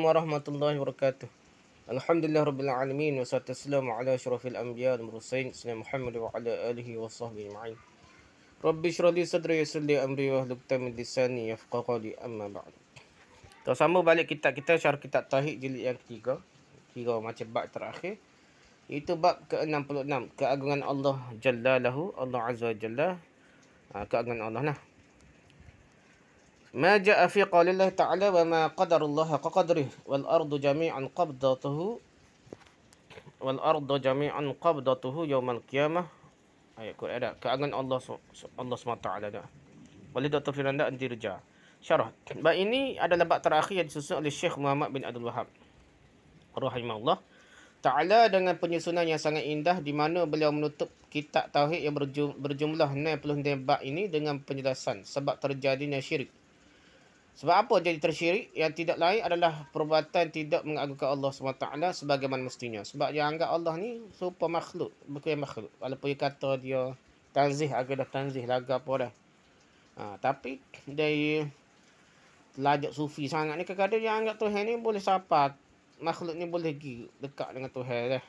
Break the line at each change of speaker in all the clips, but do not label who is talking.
Assalamualaikum warahmatullahi wabarakatuh. Alhamdulillah rabbil alamin wassalatu wassalamu ala asyrafil anbiya wal mursalin sayyidina Muhammad wa ala alihi washabbihi ajma'in. Rabbi shrah li sadri yassir li amri wa hlul ta min lisani yafqahu qawli amma ba'd. Kita sama balik kitab kita syarah kitab tauhid jilid yang ketiga. Kira macam bab terakhir. Itu bab ke-66 keagungan Allah jalla lahu Allah azza jalla. Ha, keagungan Allah lah. ما جاء في قول الله تعالى وما قدر الله قدره والارض جميعا قبضته والارض جميعا قبضته يوم القيامة أي كل هذا كأجل الله الله سبحانه وتعالى ده ولد الطفل عند أن يرجع شرح بقى ini adalah bab terakhir yang disusun oleh Syekh Muhammad bin Abdul Wahab rahimahullah Ta'ala dengan penyusunan yang sangat indah di mana beliau menutup kitab Tauhid yang berjumlah 99 bab ini dengan penjelasan sebab terjadinya syirik sebab apa jadi tersyirik? Yang tidak lain adalah perbuatan tidak mengagungkan Allah SWT sebagaimana mestinya. Sebab dia anggap Allah ni super makhluk. Bukan makhluk. Walaupun dia kata dia tanzih, agak dah tanzih lagu apa dah. Ha, tapi dari telajak sufi sangat ni kadang-kadang dia anggap Tuhan ni boleh siapa. Makhluk ni boleh pergi dekat dengan Tuhan dah.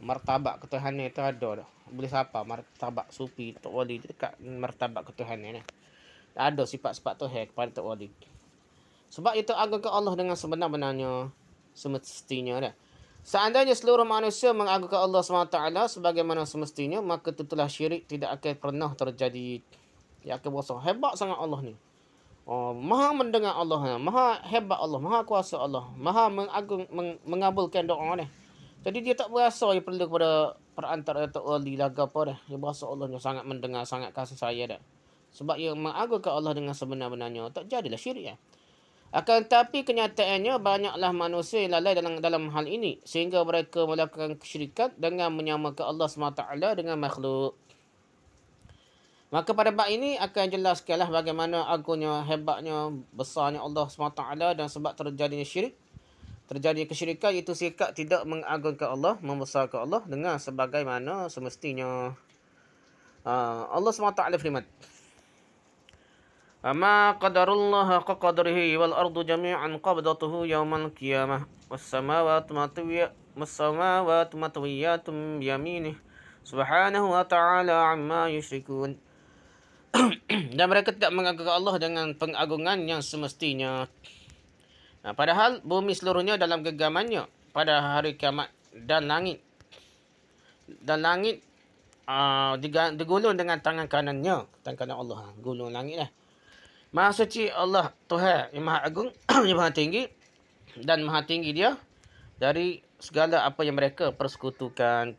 Martabak ketuhanan itu ada dah. Boleh siapa martabak sufi tak boleh dekat martabak ketuhanan ni. Dah ada sifat-sifat tu hai kepada tok wali. Sebab itu ke Allah dengan sebenar-benarnya semestinya dah. Seandainya seluruh manusia mengagungkan Allah SWT sebagaimana semestinya, maka tentulah syirik tidak akan pernah terjadi. Ya akan berasa hebat sangat Allah ni. Oh, maha mendengar Allah Maha hebat Allah. Maha kuasa Allah. Maha mengagung, meng, mengabulkan doa ni. Jadi dia tak berasa dia perlu kepada perantara Tok Wali lah apa dah. Dia berasa Allah ni sangat mendengar, sangat kasih saya dah. Sebab ia mengagungkan Allah dengan sebenar-benarnya. Tak jadilah syirik. Ya? Akan tapi kenyataannya banyaklah manusia yang lalai dalam dalam hal ini. Sehingga mereka melakukan kesyirikan dengan menyamakan Allah SWT dengan makhluk. Maka pada bab ini akan jelaskanlah bagaimana agungnya, hebatnya, besarnya Allah SWT dan sebab terjadinya syirik. Terjadinya kesyirikan itu sikap tidak mengagungkan Allah, membesarkan Allah dengan sebagaimana semestinya. Uh, Allah SWT firman. أما قدر الله كقدره والأرض جميعا قبضته يوم القيامة والسماوات مطوية والسماوات مطويات بيمينه سبحانه وتعالى عما يشركون Dan mereka tidak menganggap Allah dengan pengagungan yang semestinya. Nah, padahal bumi seluruhnya dalam genggamannya pada hari kiamat dan langit. Dan langit uh, digulung dengan tangan kanannya. Tangan kanan Allah. Gulung langit lah. Eh. Maha suci Allah Tuhan yang maha agung, yang maha tinggi dan maha tinggi dia dari segala apa yang mereka persekutukan.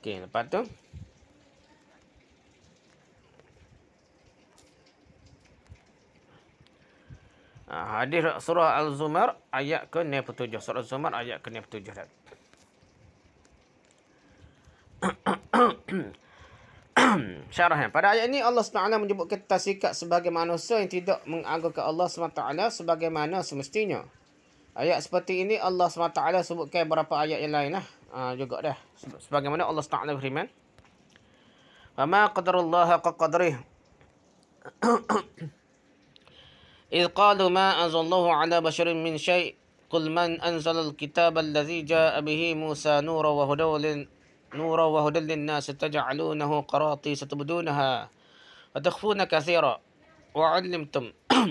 Okey, lepas tu. Ha, hadis surah Al-Zumar ayat ke-97. Surah Al-Zumar ayat ke-97. Syarahnya pada ayat ini Allah SWT menyebut kita sikap sebagai manusia yang tidak menganggukkan Allah SWT sebagaimana semestinya. Ayat seperti ini Allah SWT sebutkan beberapa ayat yang lain lah. Ha, juga dah. Sebagaimana Allah SWT beriman. Fama qadrullaha qadrih. إذ قالوا ما أنزل الله على بشر من شيء قل من أنزل الكتاب الذي جاء به موسى نورا وهدى نورا وهدى للناس تجعلونه قراطي ستبدونها وتخفون كثيرا وعلمتم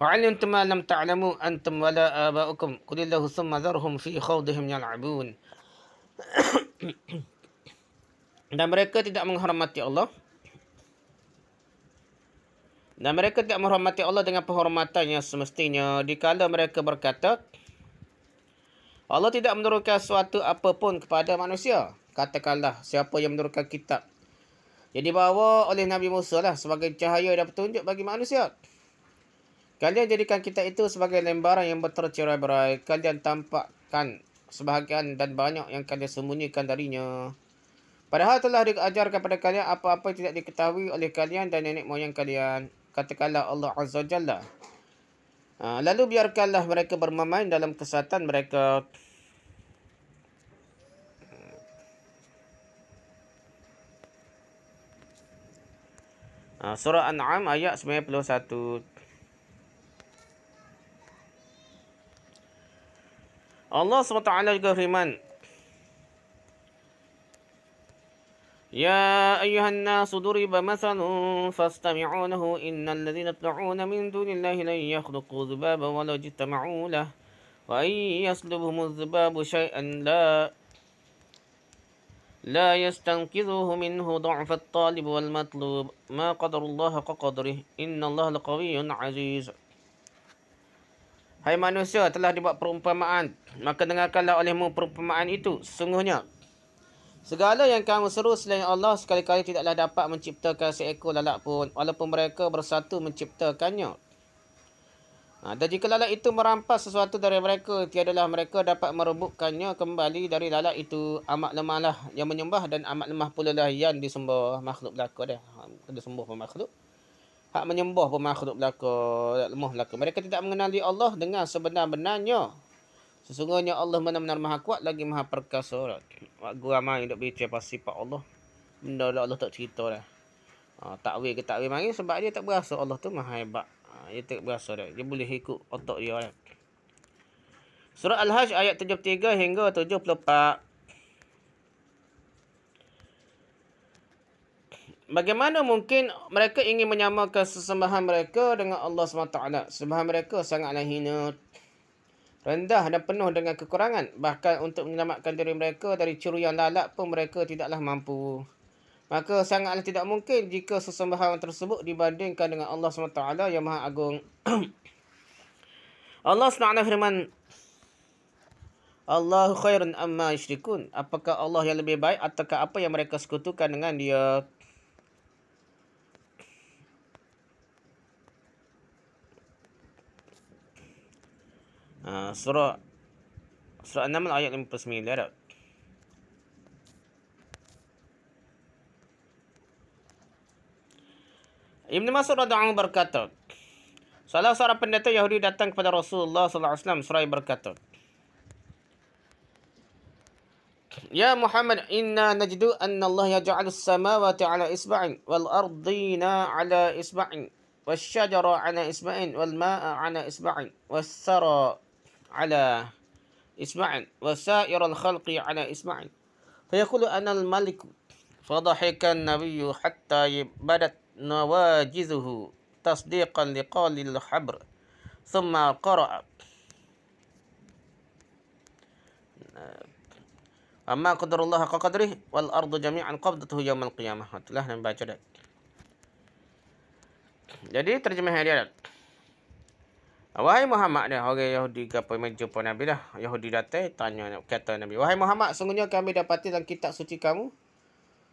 وعلمتم ما لم تعلموا أنتم ولا آباؤكم قل الله ثم ذرهم في خوضهم يلعبون Dan mereka tidak menghormati Allah. Dan mereka tidak menghormati Allah dengan penghormatan yang semestinya. Dikala mereka berkata, Allah tidak menurunkan sesuatu apapun kepada manusia katakanlah siapa yang menurunkan kitab jadi bawa oleh Nabi Musa lah sebagai cahaya dan petunjuk bagi manusia kalian jadikan kitab itu sebagai lembaran yang bertercerai berai kalian tampakkan sebahagian dan banyak yang kalian sembunyikan darinya padahal telah diajarkan kepada kalian apa-apa yang tidak diketahui oleh kalian dan nenek moyang kalian katakanlah Allah azza jalla ha, lalu biarkanlah mereka bermain dalam kesatan mereka Ah, surah An'am ayat 91 Allah SWT juga firman يا أيها الناس ضرب مثل فاستمعوا له إن الذين تدعون من دون الله لن يخلقوا ذبابا ولو اجتمعوا له وإن يسلبهم الذباب شيئا لا لا يستنقذه منه ضعف الطالب والمطلوب ما قدر الله كقدره إن الله لقوي عزيز Hai manusia telah dibuat perumpamaan maka dengarkanlah olehmu perumpamaan itu Sungguhnya, segala yang kamu seru selain Allah sekali-kali tidaklah dapat menciptakan seekor lalak pun walaupun mereka bersatu menciptakannya Ha, dan jika lalat itu merampas sesuatu dari mereka, tiadalah mereka dapat merebutkannya kembali dari lalat itu. Amat lemahlah yang menyembah dan amat lemah pula lah yang disembah makhluk belaka dia. Kena ha, sembuh pun makhluk. Hak menyembah pun makhluk belaka. Lemah belaka. Mereka tidak mengenali Allah dengan sebenar-benarnya. Sesungguhnya Allah benar-benar maha kuat lagi maha perkasa. Wak gua main duk bicara pasal sifat Allah. Benda Allah tak cerita dah. Ha, takwil ke takwil main sebab dia tak berasa Allah tu maha hebat dia tak berasa dia. Dia boleh ikut otak dia kan. Surah Al-Hajj ayat 73 hingga 74. Bagaimana mungkin mereka ingin menyamakan sesembahan mereka dengan Allah SWT? Sembahan mereka sangatlah hina, rendah dan penuh dengan kekurangan. Bahkan untuk menyelamatkan diri mereka dari curu yang lalat pun mereka tidaklah mampu. Maka sangatlah tidak mungkin jika sesembahan tersebut dibandingkan dengan Allah SWT yang maha agung. Allah SWT firman, Allah khairun amma yishrikun. Apakah Allah yang lebih baik ataukah apa yang mereka sekutukan dengan dia? Uh, surah Surah An-Naml lah ayat 59 Arab. Ibn Mas'ud radhiyallahu berkata, salah seorang pendeta Yahudi datang kepada Rasulullah sallallahu alaihi wasallam seraya berkata, Ya Muhammad, inna najdu anna Allah yaj'al as-samawati 'ala isba'in wal ardina 'ala isba'in wal syajara 'ala isba'in wal ma'a 'ala isba'in was sara 'ala isba'in wa sa'ir al-khalqi 'ala isba'in. Fa yaqulu anal malik. Fadhahika an-nabiyyu hatta yabadat نواجزه تصديقا لقول الحبر ثم قرأ أما قدر الله كقدره والأرض جميعا قبضته يوم القيامة الله نباجد jadi terjemah dia Wahai Muhammad dia orang Yahudi ke apa meja Nabi dah. Yahudi datang tanya kata Nabi. Wahai Muhammad sungguhnya kami dapati dalam kitab suci kamu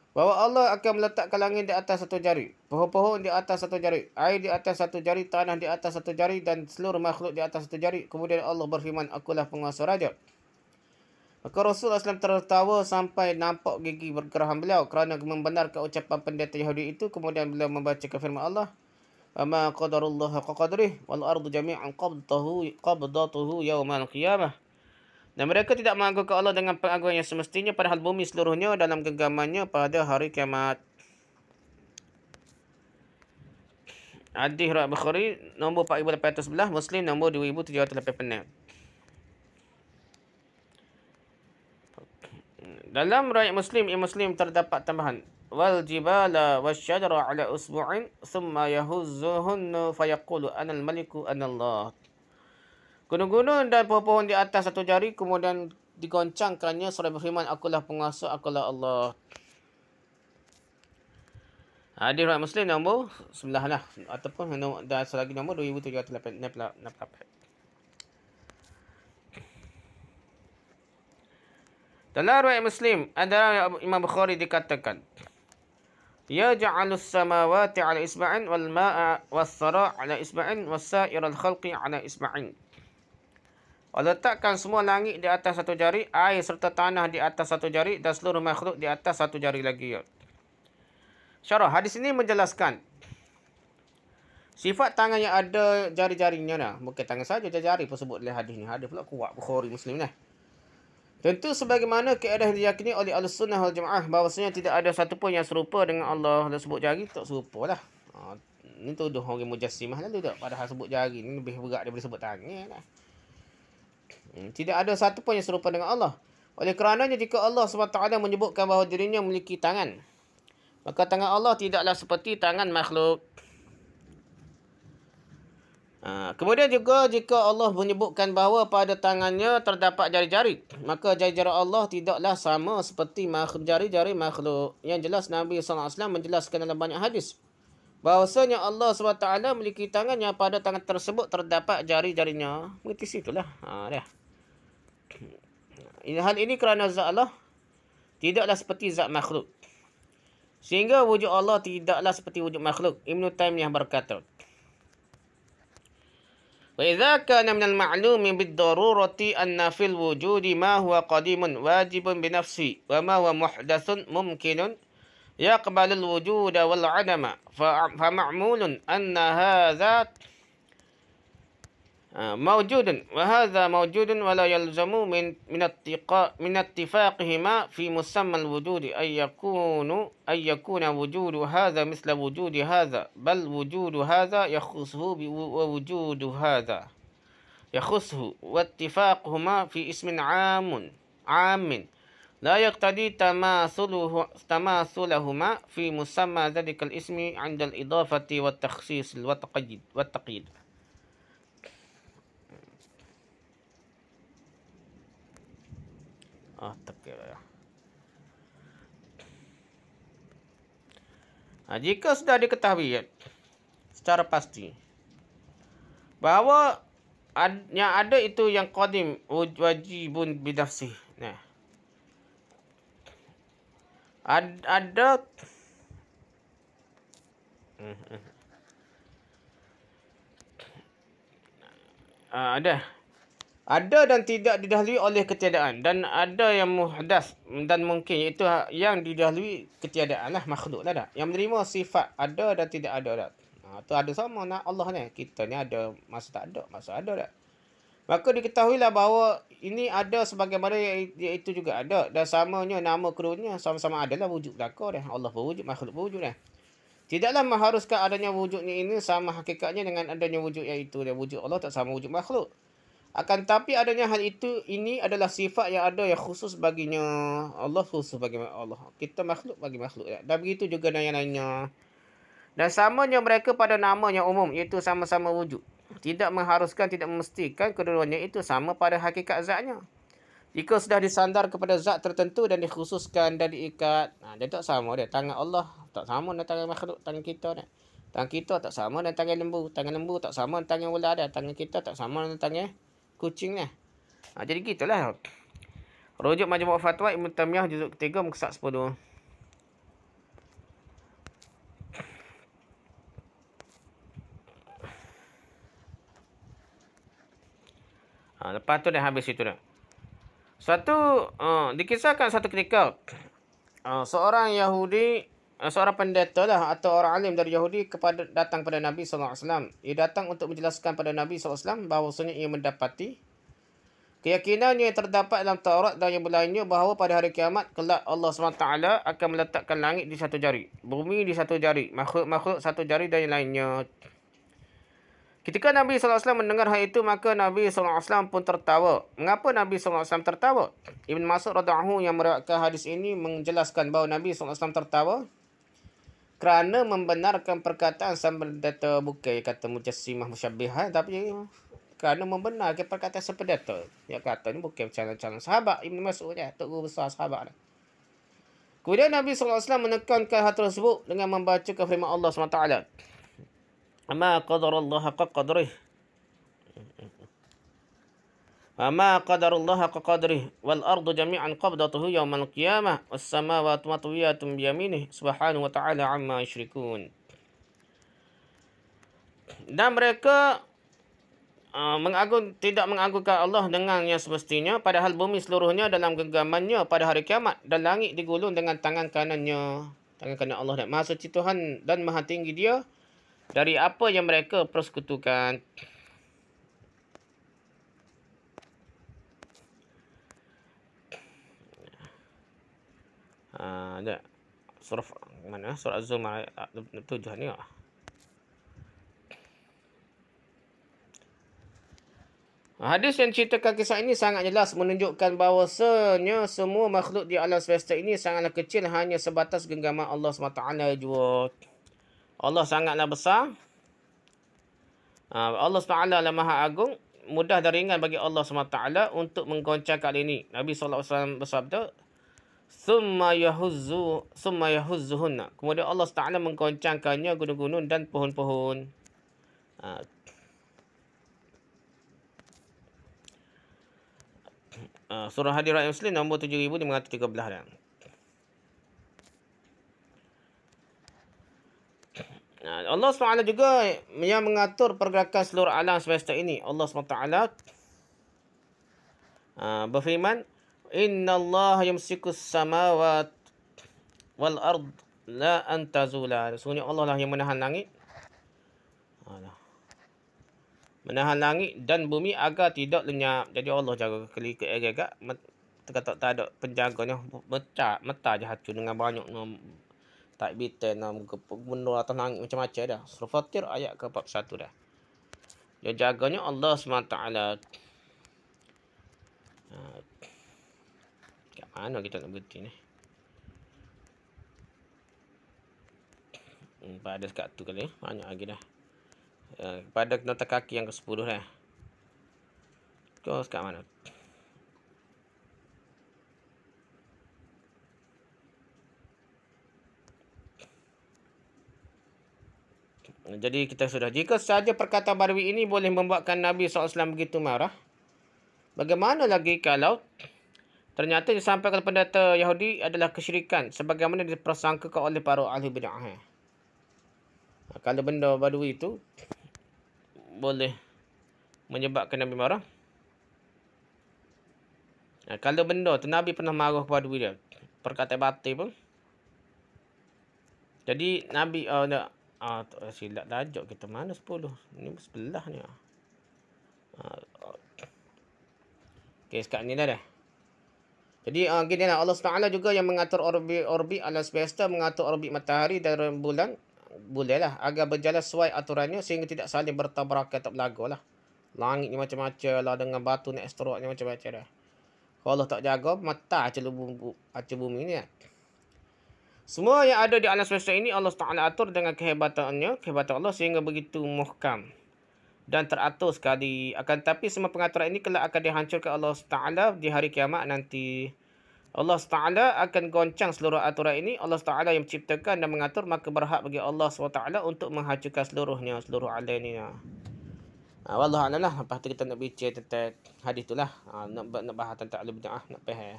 bahawa Allah akan meletakkan langit di atas satu jari, pohon-pohon di atas satu jari, air di atas satu jari, tanah di atas satu jari dan seluruh makhluk di atas satu jari. Kemudian Allah berfirman, akulah penguasa raja. Maka Rasulullah SAW tertawa sampai nampak gigi bergeraham beliau kerana membenarkan ucapan pendeta Yahudi itu. Kemudian beliau membaca firman Allah. Ama qadarullah qadrih wal ardu jami'an qabdatuhu qabdatuhu yawmal qiyamah. Dan mereka tidak mengagungkan Allah dengan pengagungan yang semestinya hal bumi seluruhnya dalam genggamannya pada hari kiamat. Hadis Rabi Bukhari nombor 4811 Muslim nombor 2786. Dalam rakyat Muslim Imam Muslim terdapat tambahan wal jibala wasyajara ala usbu'in thumma yahuzzuhunna fayaqulu anal maliku anallah Gunung-gunung dan pohon-pohon di atas satu jari kemudian digoncang digoncangkannya surah berfirman akulah penguasa akulah Allah. Hadis riwayat Muslim nombor 9 lah ataupun nombor, dan selagi nombor 2768. Dalam riwayat Muslim antara Imam Bukhari dikatakan Ya ja'alu samawati ala isba'in wal ma'a was sara ala isba'in was sa'ir al khalqi ala isba'in. Letakkan semua langit di atas satu jari, air serta tanah di atas satu jari dan seluruh makhluk di atas satu jari lagi. Syarah hadis ini menjelaskan sifat tangan yang ada jari-jarinya nah, bukan tangan saja jari-jari pun sebut dalam hadis ni. Hadis pula kuat Bukhari Muslim nah. Tentu sebagaimana keadaan diyakini oleh Al-Sunnah Al-Jamaah bahawasanya tidak ada satu pun yang serupa dengan Allah dan sebut jari tak serupa lah. Ha, ini tuduh orang mujassimah lah tu tak? Padahal sebut jari ni lebih berat daripada sebut tangan lah. Hmm, tidak ada satu pun yang serupa dengan Allah. Oleh kerananya jika Allah SWT menyebutkan bahawa dirinya memiliki tangan. Maka tangan Allah tidaklah seperti tangan makhluk. Ha, kemudian juga jika Allah menyebutkan bahawa pada tangannya terdapat jari-jari. Maka jari-jari Allah tidaklah sama seperti jari-jari makhluk. Yang jelas Nabi SAW menjelaskan dalam banyak hadis. Bahawasanya Allah SWT memiliki tangan yang pada tangan tersebut terdapat jari-jarinya. Berarti situlah. Ha, Hal ini kerana zat Allah tidaklah seperti zat makhluk. Sehingga wujud Allah tidaklah seperti wujud makhluk. Ibn Taymiyah berkata. وإذا كان من المعلوم بالضرورة أن في الوجود ما هو قديم واجب بنفسه وما هو محدث ممكن يقبل الوجود والعدم فمعمول أن هذا آه، موجود وهذا موجود ولا يلزم من من من اتفاقهما في مسمى الوجود أن يكون أن يكون وجود هذا مثل وجود هذا بل وجود هذا يخصه ووجود هذا يخصه واتفاقهما في اسم عام عام لا يقتدي تماثله تماثلهما في مسمى ذلك الاسم عند الإضافة والتخصيص والتقييد والتقييد. Ah, ha, jika sudah diketahui ya, secara pasti bahawa ad, yang ada itu yang qadim wajibun bidafsih. Nah. Ad, ada uh, ada ada dan tidak didahului oleh ketiadaan dan ada yang muhdas dan mungkin itu yang didahului ketiadaan lah makhluk lah dah yang menerima sifat ada dan tidak ada dah ha, tu ada sama nak Allah ni kita ni ada masa tak ada masa ada dah Maka diketahui lah bahawa ini ada sebagaimana iaitu juga ada. Dan samanya nama kerunya sama-sama adalah wujud belaka dia. Allah berwujud, makhluk berwujud dia. Tidaklah mengharuskan adanya wujudnya ini sama hakikatnya dengan adanya wujud itu. dia. Wujud Allah tak sama wujud makhluk. Akan tapi adanya hal itu ini adalah sifat yang ada yang khusus baginya Allah khusus bagi Allah. Kita makhluk bagi makhluk. Ya. Dan begitu juga dengan yang lainnya. Dan samanya mereka pada namanya umum iaitu sama-sama wujud tidak mengharuskan, tidak memastikan kedua-duanya itu sama pada hakikat zatnya. Jika sudah disandar kepada zat tertentu dan dikhususkan dan diikat, nah, dia tak sama dia. Tangan Allah tak sama dengan tangan makhluk, tangan kita ni. Tangan kita tak sama dengan tangan lembu. Tangan lembu tak sama dengan tangan ular ada. Tangan kita tak sama dengan tangan kucing ni. Nah, jadi gitulah. Rujuk majmuk fatwa Ibn Tamiyah juzuk ketiga muka sepuluh. Ah, lepas tu dah habis itu dah. Satu uh, dikisahkan satu ketika uh, seorang Yahudi uh, seorang pendeta lah atau orang alim dari Yahudi kepada datang kepada Nabi saw. alaihi Ia datang untuk menjelaskan kepada Nabi saw bahawa wasallam ia mendapati keyakinannya yang terdapat dalam Taurat dan yang lainnya bahawa pada hari kiamat kelak Allah SWT akan meletakkan langit di satu jari, bumi di satu jari, makhluk-makhluk satu jari dan yang lainnya. Ketika Nabi SAW mendengar hal itu, maka Nabi SAW pun tertawa. Mengapa Nabi SAW tertawa? Ibn Mas'ud radhiyallahu yang meriwayatkan hadis ini menjelaskan bahawa Nabi SAW tertawa kerana membenarkan perkataan sambil data bukan yang kata mujassimah musyabihah tapi kerana membenarkan perkataan sepedata yang kata ini bukan calon-calon sahabat Ibn Mas'ud ya, tok guru besar sahabat lah. Kemudian Nabi SAW menekankan hal tersebut dengan membaca firman Allah SWT ma qadarullah haqqa qadrih Fama qadarullah haqqa qadrih Wal ardu jami'an qabdatuhu yawman qiyamah Wassamawat matwiyatum biyaminih Subhanahu wa ta'ala amma isyrikun Dan mereka Uh, mengagung, tidak mengagungkan Allah dengan yang semestinya padahal bumi seluruhnya dalam genggamannya pada hari kiamat dan langit digulung dengan tangan kanannya tangan kanan Allah dan maha suci Tuhan dan maha tinggi dia dari apa yang mereka persekutukan. Ah, ada uh, surah mana surah Az-Zumar tujuh ni lah. Hadis yang ceritakan kisah ini sangat jelas menunjukkan bahawa bahawasanya semua makhluk di alam semesta ini sangatlah kecil hanya sebatas genggaman Allah SWT jua. Uh, Allah sangatlah besar. Ah, Allah SWT lah maha agung. Mudah dan ringan bagi Allah SWT untuk menggoncang kali ini. Nabi SAW bersabda. Summa yahuzu, summa yahuzuhunna." Kemudian Allah SWT menggoncangkannya gunung-gunung dan pohon-pohon. Ah. Ah, surah Hadirat Muslim nombor 7513 dan. Ha, Allah SWT juga yang mengatur pergerakan seluruh alam semesta ini. Allah SWT ha, berfirman, Inna Allah yumsikus samawat wal ard la antazula. Sunni Allah lah yang menahan langit. Ha, menahan langit dan bumi agar tidak lenyap. Jadi Allah jaga kelihatan agak-agak. Tak ada penjaganya. Mecah, metah je hacu dengan banyak tak takbir ten lah, mundur atas langit macam-macam dah surah fatir ayat ke-41 dah dia jaganya Allah SWT ha, ah, kat mana kita nak berhenti ni hmm, pada dekat tu kali banyak lagi dah uh, pada nota kaki yang ke-10 dah kau kat mana Jadi kita sudah. Jika saja perkataan Barwi ini boleh membuatkan Nabi SAW begitu marah. Bagaimana lagi kalau ternyata disampaikan kepada pendeta Yahudi adalah kesyirikan. Sebagaimana dipersangkakan oleh para ahli bin Ahai. Ha, kalau benda Badui itu boleh menyebabkan Nabi marah. Ha, kalau benda itu Nabi pernah marah kepada Badui dia. Perkataan batin pun. Jadi Nabi... Uh, Ah, eh, silap tajuk kita mana 10 Ni sebelah ni ah. ah okay sekarang ni dah dah Jadi uh, gini lah Allah SWT juga yang mengatur orbit orbit alam semesta Mengatur orbit matahari dan bulan Boleh lah agar berjalan sesuai aturannya Sehingga tidak saling bertabrakan tak berlagu lah. Langit ni macam-macam lah Dengan batu ni asteroid ni macam-macam dah Kalau Allah tak jaga Matah je lubuk lubu, bumi ni lah ya. Semua yang ada di alam semesta ini Allah Taala atur dengan kehebatannya, kehebatan Allah sehingga begitu muhkam dan teratur sekali. Akan tapi semua pengaturan ini kelak akan dihancurkan Allah Taala di hari kiamat nanti. Allah Taala akan goncang seluruh aturan ini. Allah Taala yang menciptakan dan mengatur maka berhak bagi Allah SWT untuk menghancurkan seluruhnya, seluruh alam ini. Ha, Wallahu a'lam lah. Lepas tu kita nak bincang tentang hadis itulah. Ha, nak nak bahas tentang al-bid'ah, nak bahas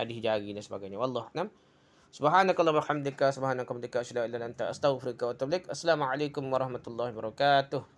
hadis jari dan sebagainya. Wallahu a'lam. Subhanakallah hamdika subhanakallah hamdika asyhadu an la ilaha illa anta wa atubu Assalamualaikum warahmatullahi wabarakatuh.